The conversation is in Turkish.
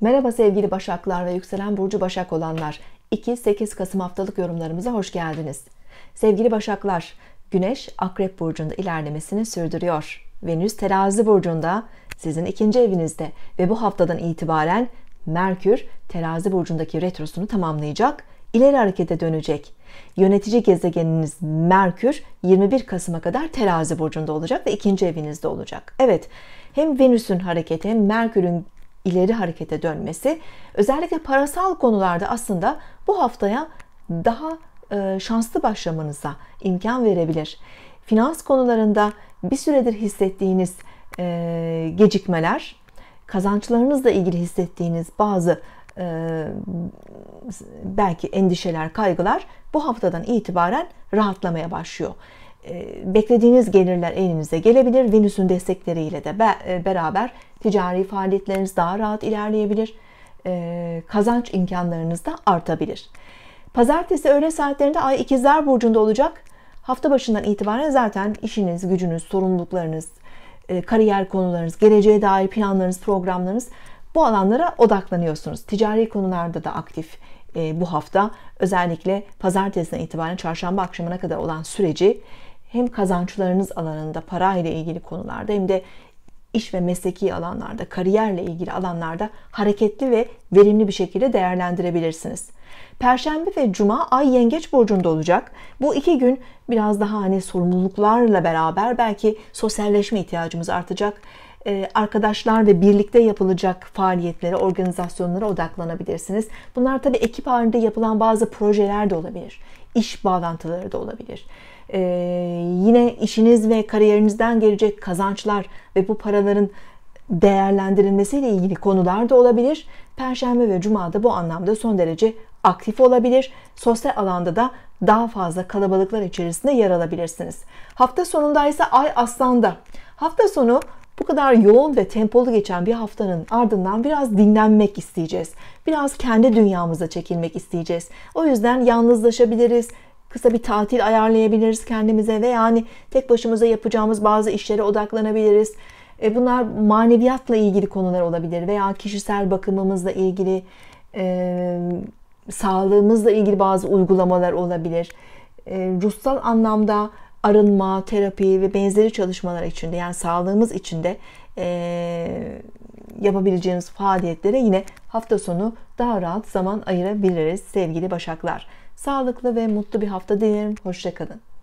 Merhaba sevgili Başaklar ve yükselen burcu Başak olanlar. 2-8 Kasım haftalık yorumlarımıza hoş geldiniz. Sevgili Başaklar, Güneş Akrep burcunda ilerlemesini sürdürüyor. Venüs Terazi burcunda, sizin ikinci evinizde ve bu haftadan itibaren Merkür Terazi burcundaki retrosunu tamamlayacak, ileri harekete dönecek. Yönetici gezegeniniz Merkür 21 Kasım'a kadar Terazi burcunda olacak ve ikinci evinizde olacak. Evet, hem Venüs'ün hareketi hem Merkür'ün ileri harekete dönmesi özellikle parasal konularda aslında bu haftaya daha e, şanslı başlamanıza imkan verebilir. Finans konularında bir süredir hissettiğiniz e, gecikmeler, kazançlarınızla ilgili hissettiğiniz bazı e, belki endişeler, kaygılar bu haftadan itibaren rahatlamaya başlıyor. E, beklediğiniz gelirler elinize gelebilir. Venüs'ün destekleriyle de e, beraber ticari faaliyetleriniz daha rahat ilerleyebilir. E, kazanç imkanlarınız da artabilir. Pazartesi öğle saatlerinde Ay ikizler burcunda olacak. Hafta başından itibaren zaten işiniz, gücünüz, sorumluluklarınız, kariyer konularınız, geleceğe dair planlarınız, programlarınız bu alanlara odaklanıyorsunuz. Ticari konularda da aktif bu hafta özellikle pazartesinden itibaren çarşamba akşamına kadar olan süreci hem kazançlarınız alanında para ile ilgili konularda hem de iş ve mesleki alanlarda, kariyerle ilgili alanlarda hareketli ve verimli bir şekilde değerlendirebilirsiniz. Perşembe ve Cuma ay yengeç burcunda olacak. Bu iki gün biraz daha hani sorumluluklarla beraber belki sosyalleşme ihtiyacımız artacak ee, arkadaşlar ve birlikte yapılacak faaliyetlere, organizasyonlara odaklanabilirsiniz. Bunlar tabii ekip halinde yapılan bazı projeler de olabilir. İş bağlantıları da olabilir. Ee, yine işiniz ve kariyerinizden gelecek kazançlar ve bu paraların değerlendirilmesiyle ilgili konular da olabilir. Perşembe ve Cuma'da bu anlamda son derece aktif olabilir. Sosyal alanda da daha fazla kalabalıklar içerisinde yer alabilirsiniz. Hafta sonunda ise Ay Aslan'da. Hafta sonu bu kadar yoğun ve tempolu geçen bir haftanın ardından biraz dinlenmek isteyeceğiz. Biraz kendi dünyamıza çekilmek isteyeceğiz. O yüzden yalnızlaşabiliriz, kısa bir tatil ayarlayabiliriz kendimize ve yani tek başımıza yapacağımız bazı işlere odaklanabiliriz. E, bunlar maneviyatla ilgili konular olabilir veya kişisel bakımımızla ilgili, e, sağlığımızla ilgili bazı uygulamalar olabilir. E, ruhsal anlamda arınma, terapi ve benzeri çalışmalar içinde yani sağlığımız içinde e, yapabileceğimiz faaliyetlere yine hafta sonu daha rahat zaman ayırabiliriz sevgili başaklar. Sağlıklı ve mutlu bir hafta dilerim. Hoşçakalın.